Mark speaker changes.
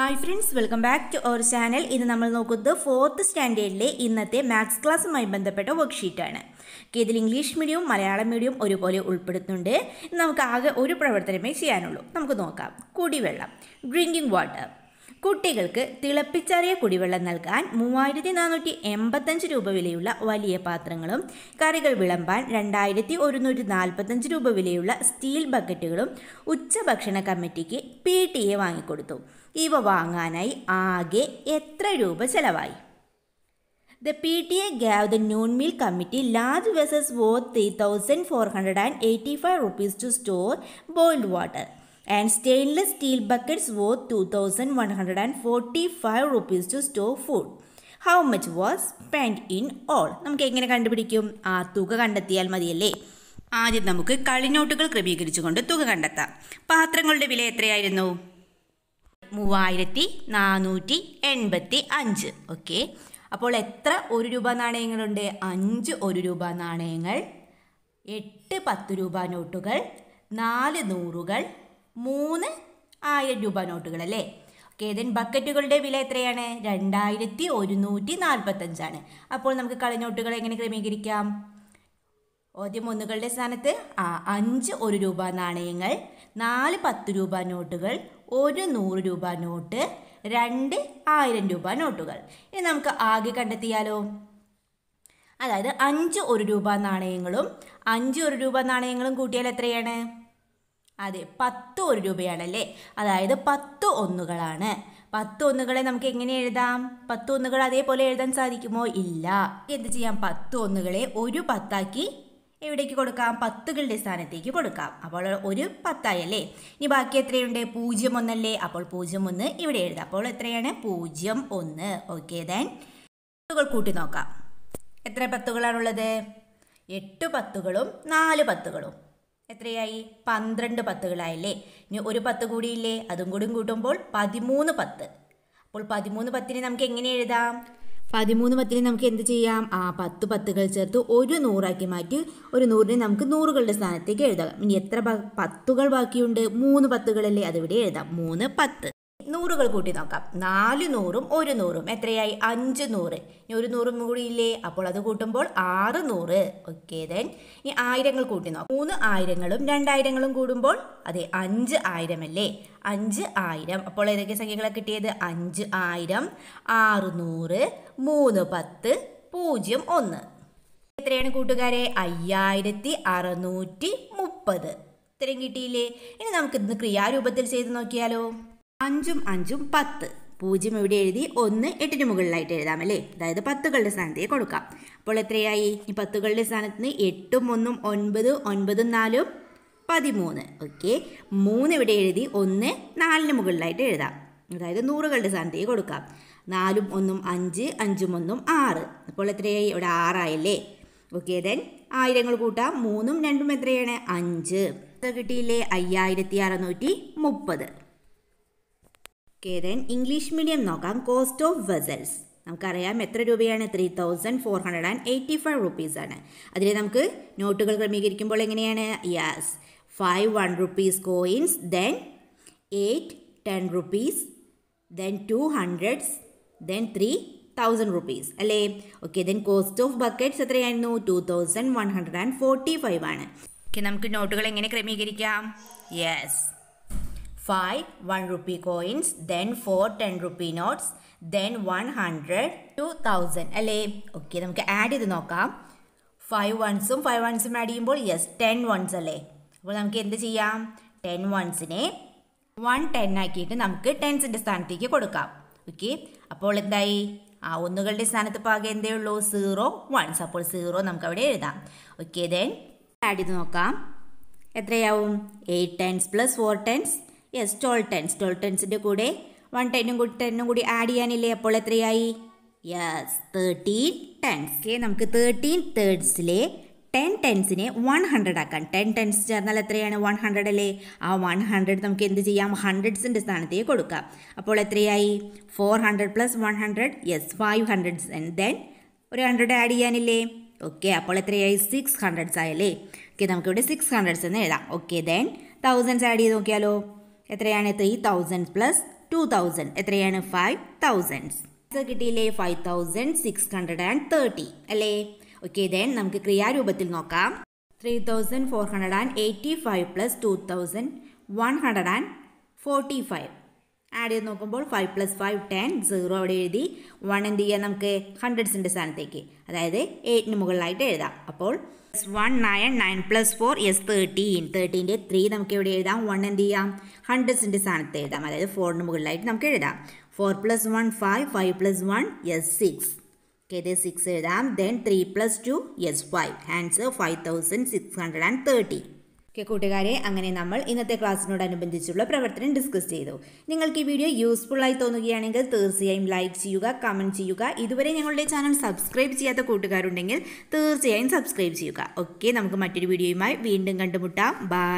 Speaker 1: hi friends welcome back to our channel ഇത് നമ്മൾ നോക്കുന്നത് ഫോർത്ത് സ്റ്റാൻഡേർഡിലെ ഇന്നത്തെ മാത്സ് ക്ലാസ്സുമായി ബന്ധപ്പെട്ട വർക്ക്ഷീറ്റാണ് ഇതിൽ ഇംഗ്ലീഷ് മീഡിയവും മലയാളം മീഡിയവും ഒരുപോലെ ഉൾപ്പെടുത്തുന്നുണ്ട് നമുക്ക് ആകെ ഒരു പ്രവർത്തനമേ ചെയ്യാനുള്ളൂ നമുക്ക് നോക്കാം കുടിവെള്ളം ഡ്രിങ്കിങ് വാട്ടർ കുട്ടികൾക്ക് തിളപ്പിച്ചാറിയ കുടിവെള്ളം നൽകാൻ മൂവായിരത്തി നാനൂറ്റി എൺപത്തഞ്ച് രൂപ വിലയുള്ള വലിയ പാത്രങ്ങളും കറികൾ വിളമ്പാൻ രണ്ടായിരത്തി ഒരുന്നൂറ്റി നാൽപ്പത്തഞ്ച് രൂപ വിലയുള്ള സ്റ്റീൽ ബക്കറ്റുകളും ഉച്ചഭക്ഷണ കമ്മിറ്റിക്ക് പി ടി എ വാങ്ങിക്കൊടുത്തു ഇവ വാങ്ങാനായി ആകെ എത്ര രൂപ ചെലവായി the P T A gave the noon meal committee large വെസസ് വോ three thousand four hundred and eighty five rupees to store boiled water and stainless steel buckets വോ two thousand one hundred and forty five rupees to store food how much was spend in all നമുക്ക് എങ്ങനെ കണ്ടുപിടിക്കും ആ തുക കണ്ടെത്തിയാൽ മതിയല്ലേ ആദ്യം നമുക്ക് കളിനോട്ടുകൾ ക്രമീകരിച്ചുകൊണ്ട് തുക കണ്ടെത്താം പാത്രങ്ങളുടെ വില എത്രയായിരുന്നു മൂവായിരത്തി നാനൂറ്റി എൺപത്തി അഞ്ച് ഓക്കെ അപ്പോൾ എത്ര ഒരു രൂപ നാണയങ്ങളുണ്ട് അഞ്ച് ഒരു രൂപ നാണയങ്ങൾ എട്ട് പത്ത് രൂപ നോട്ടുകൾ നാല് നൂറുകൾ മൂന്ന് ആയിരം രൂപ നോട്ടുകൾ അല്ലേ ഓക്കെ ദെൻ ബക്കറ്റുകളുടെ വില എത്രയാണ് രണ്ടായിരത്തി ഒരുന്നൂറ്റി നാൽപ്പത്തഞ്ചാണ് അപ്പോൾ നമുക്ക് കളിനോട്ടുകൾ എങ്ങനെ ക്രമീകരിക്കാം ആദ്യം ഒന്നുകളുടെ സ്ഥാനത്ത് ആ അഞ്ച് ഒരു രൂപ നാണയങ്ങൾ നാല് പത്ത് രൂപ നോട്ടുകൾ ഒരു നൂറ് രൂപ നോട്ട് രണ്ട് ആയിരം രൂപ നോട്ടുകൾ ഇനി നമുക്ക് ആകെ കണ്ടെത്തിയാലോ അതായത് അഞ്ച് ഒരു രൂപ നാണയങ്ങളും അഞ്ച് ഒരു രൂപ നാണയങ്ങളും കൂട്ടിയാൽ എത്രയാണ് അതെ പത്ത് ഒരു രൂപയാണല്ലേ അതായത് പത്ത് ഒന്നുകളാണ് പത്ത് ഒന്നുകളെ നമുക്ക് എങ്ങനെ എഴുതാം പത്ത് ഒന്നുകൾ അതേപോലെ എഴുതാൻ സാധിക്കുമോ ഇല്ല എന്ത് ചെയ്യാം പത്ത് ഒന്നുകളെ ഒരു പത്താക്കി എവിടേക്ക് കൊടുക്കാം പത്തുകളുടെ സ്ഥാനത്തേക്ക് കൊടുക്കാം അപ്പോൾ ഒരു പത്തായി അല്ലേ ഇനി ബാക്കി എത്രയുണ്ട് പൂജ്യം ഒന്നല്ലേ അപ്പോൾ പൂജ്യം ഒന്ന് ഇവിടെ എഴുതാം അപ്പോൾ എത്രയാണ് പൂജ്യം ഒന്ന് ഓക്കെ ദൻ പത്തുകൾ കൂട്ടി നോക്കാം എത്ര പത്തുകളാണുള്ളത് എട്ട് പത്തുകളും നാല് പത്തുകളും എത്രയായി പന്ത്രണ്ട് പത്തുകളായല്ലേ ഇനി ഒരു പത്ത് കൂടിയില്ലേ അതും കൂടിയും കൂട്ടുമ്പോൾ പതിമൂന്ന് പത്ത് അപ്പോൾ പതിമൂന്ന് പത്തിന് നമുക്ക് എങ്ങനെ എഴുതാം പതിമൂന്ന് പത്തിന് നമുക്ക് എന്ത് ചെയ്യാം ആ പത്ത് പത്തുകൾ ചേർത്ത് ഒരു നൂറാക്കി മാറ്റി ഒരു നൂറിനെ നമുക്ക് നൂറുകളുടെ സ്ഥാനത്തേക്ക് എഴുതാം ഇനി എത്ര പത്തുകൾ ബാക്കിയുണ്ട് മൂന്ന് പത്തുകളല്ലേ അതിവിടെ എഴുതാം മൂന്ന് പത്ത് നൂറുകൾ കൂട്ടി നോക്കാം നാല് നൂറും ഒരു നൂറും എത്രയായി അഞ്ച് നൂറ് ഇനി ഒരു നൂറും കൂടി ഇല്ലേ അപ്പോൾ അത് കൂട്ടുമ്പോൾ ആറ് നൂറ് ഓക്കെ ദെൻ ഇനി ആയിരങ്ങൾ കൂട്ടി നോക്കാം മൂന്ന് ആയിരങ്ങളും രണ്ടായിരങ്ങളും കൂടുമ്പോൾ അതെ അഞ്ച് ആയിരം അല്ലേ അഞ്ച് ആയിരം അപ്പോൾ ഏതൊക്കെ സംഖ്യകളാണ് കിട്ടിയത് അഞ്ച് ആയിരം ആറുനൂറ് മൂന്ന് പത്ത് പൂജ്യം ഒന്ന് എത്രയാണ് കൂട്ടുകാരെ അയ്യായിരത്തി അറുന്നൂറ്റി മുപ്പത് ഇത്രയും കിട്ടിയില്ലേ ഇനി നമുക്ക് ഇന്ന് ക്രിയാരൂപത്തിൽ ചെയ്ത് നോക്കിയാലോ അഞ്ചും അഞ്ചും പത്ത് പൂജ്യം ഇവിടെ എഴുതി ഒന്ന് എട്ടിന് മുകളിലായിട്ട് എഴുതാം അല്ലേ അതായത് പത്തുകളുടെ സ്ഥാനത്തേക്ക് കൊടുക്കാം അപ്പോൾ എത്രയായി ഈ പത്തുകളുടെ സ്ഥാനത്ത് നിന്ന് എട്ടും ഒന്നും ഒൻപത് ഒൻപതും നാലും പതിമൂന്ന് ഓക്കെ മൂന്ന് ഇവിടെ എഴുതി ഒന്ന് നാലിന് മുകളിലായിട്ട് എഴുതാം അതായത് നൂറുകളുടെ സ്ഥാനത്തേക്ക് കൊടുക്കാം നാലും ഒന്നും അഞ്ച് അഞ്ചും ഒന്നും ആറ് അപ്പോൾ എത്രയായി ഇവിടെ ആറായല്ലേ ഓക്കെ ദെൻ ആയിരങ്ങൾ കൂട്ടാം മൂന്നും രണ്ടും എത്രയാണ് അഞ്ച് കിട്ടിയില്ലേ അയ്യായിരത്തി അറുന്നൂറ്റി മുപ്പത് കേരൻ ഇംഗ്ലീഷ് മീഡിയം നോക്കാം കോസ്റ്റ് ഓഫ് വെസൽസ് നമുക്കറിയാം എത്ര രൂപയാണ് three thousand four hundred and eighty five rupees ആണ് അതിൽ നമുക്ക് നോട്ടുകൾ ക്രമീകരിക്കുമ്പോൾ എങ്ങനെയാണ് yes five one rupees coins then eight ten rupees then two hundreds then three thousand rupees അല്ലേ okay then cost of buckets എത്രയായിരുന്നു two thousand one hundred and forty five ആണ് okay നമുക്ക് നോട്ടുകൾ എങ്ങനെ ക്രമീകരിക്കാം yes 5 1 coins then four 4 10 notes then one 100 two thousand അല്ലേ okay നമുക്ക് add ചെയ്ത് നോക്കാം ഫൈവ് വൺസും ഫൈവ് വൺസും ആഡ് ചെയ്യുമ്പോൾ യെസ് ടെൻ വൺസ് അല്ലേ അപ്പോൾ നമുക്ക് എന്ത് ചെയ്യാം ടെൻ വൺസിനെ വൺ ടെൻ ആക്കിയിട്ട് നമുക്ക് ടെൻസിൻ്റെ സ്ഥാനത്തേക്ക് കൊടുക്കാം ഓക്കെ അപ്പോൾ എന്തായി ആ ഒന്നുകളുടെ സ്ഥാനത്ത് പാകം എന്തേ ഉള്ളൂ സീറോ വൺസ് അപ്പോൾ സീറോ നമുക്ക് അവിടെ എഴുതാം ഓക്കെ ദെൻ ആഡ് ചെയ്ത് നോക്കാം എത്രയാവും eight tens plus four tens yes ടോൾ ടെൻസ് ടോൾ ടെൻസിൻ്റെ കൂടെ വൺ ടെന്നും കൂടി ടെന്നും കൂടി ആഡ് ചെയ്യാനില്ലേ അപ്പോൾ എത്രയായി യെസ് തേർട്ടീൻ ടെൻസ് ഓക്കെ നമുക്ക് തേർട്ടീൻ തേർഡ്സിലെ ടെൻ ടെൻസിനെ വൺ ഹൺഡ്രഡ് ആക്കാൻ ടെൻ ടെൻസ് ചേർന്നാൽ എത്രയാണ് വൺ ഹൺഡ്രഡ് അല്ലേ ആ വൺ ഹൺഡ്രഡ് നമുക്ക് എന്ത് ചെയ്യാം ഹൺഡ്രഡ്സിൻ്റെ സ്ഥാനത്തേക്ക് കൊടുക്കാം അപ്പോൾ എത്രയായി four hundred plus one hundred yes five hundreds and then ഒരു ഹൺഡ്രഡ് ആഡ് ചെയ്യാനില്ലേ ഓക്കെ അപ്പോൾ എത്രയായി സിക്സ് ഹൺഡ്രഡ്സ് ആയല്ലേ ഓക്കെ നമുക്കിവിടെ സിക്സ് ഹൺഡ്രഡ്സ് എന്ന് എഴുതാം ഓക്കെ ദെൻ തൗസൻഡ്സ് ആഡ് ചെയ്ത് നോക്കിയാലോ എത്രയാണ് three thousand plus two thousand എത്രയാണ് ഫൈവ് തൗസൻഡ്സ് കിട്ടിയില്ലേ five thousand six hundred and thirty അല്ലേ ഓക്കെ ദെൻ നമുക്ക് ക്രിയാരൂപത്തിൽ നോക്കാം three thousand four hundred and eighty five plus two thousand one hundred and forty five add ചെയ്ത് നോക്കുമ്പോൾ five plus five ten zero അവിടെ എഴുതി one എന്ത് ചെയ്യാം നമുക്ക് ഹൺഡ്രഡ്സിൻ്റെ സ്ഥാനത്തേക്ക് അതായത് എയ്റ്റിന് മുകളിലായിട്ട് എഴുതാം അപ്പോൾ plus one nine nine plus four is thirteen തേർട്ടീൻ്റെ ത്രീ നമുക്ക് എവിടെ എഴുതാം വൺ എന്ത് ചെയ്യാം ഹൺഡ്രഡ്സിൻ്റെ സ്ഥാനത്ത് എഴുതാം അതായത് ഫോറിന് മുകളിലായിട്ട് നമുക്ക് എഴുതാം four plus one five five plus one is six ഇത് സിക്സ് എഴുതാം then three plus two is five answer five thousand six hundred and thirty okay കൂട്ടുകാരെ അങ്ങനെ നമ്മൾ ഇന്നത്തെ ക്ലാസ്സിനോടനുബന്ധിച്ചുള്ള പ്രവർത്തനം ഡിസ്കസ് ചെയ്തു നിങ്ങൾക്ക് ഈ വീഡിയോ യൂസ്ഫുൾ ആയി തോന്നുകയാണെങ്കിൽ തീർച്ചയായും ലൈക്ക് ചെയ്യുക കമൻറ്റ് ചെയ്യുക ഇതുവരെ ഞങ്ങളുടെ ചാനൽ സബ്സ്ക്രൈബ് ചെയ്യാത്ത കൂട്ടുകാരുണ്ടെങ്കിൽ തീർച്ചയായും സബ്സ്ക്രൈബ് ചെയ്യുക ഓക്കെ നമുക്ക് മറ്റൊരു വീഡിയോയുമായി വീണ്ടും കണ്ടുമുട്ടാം ബായ്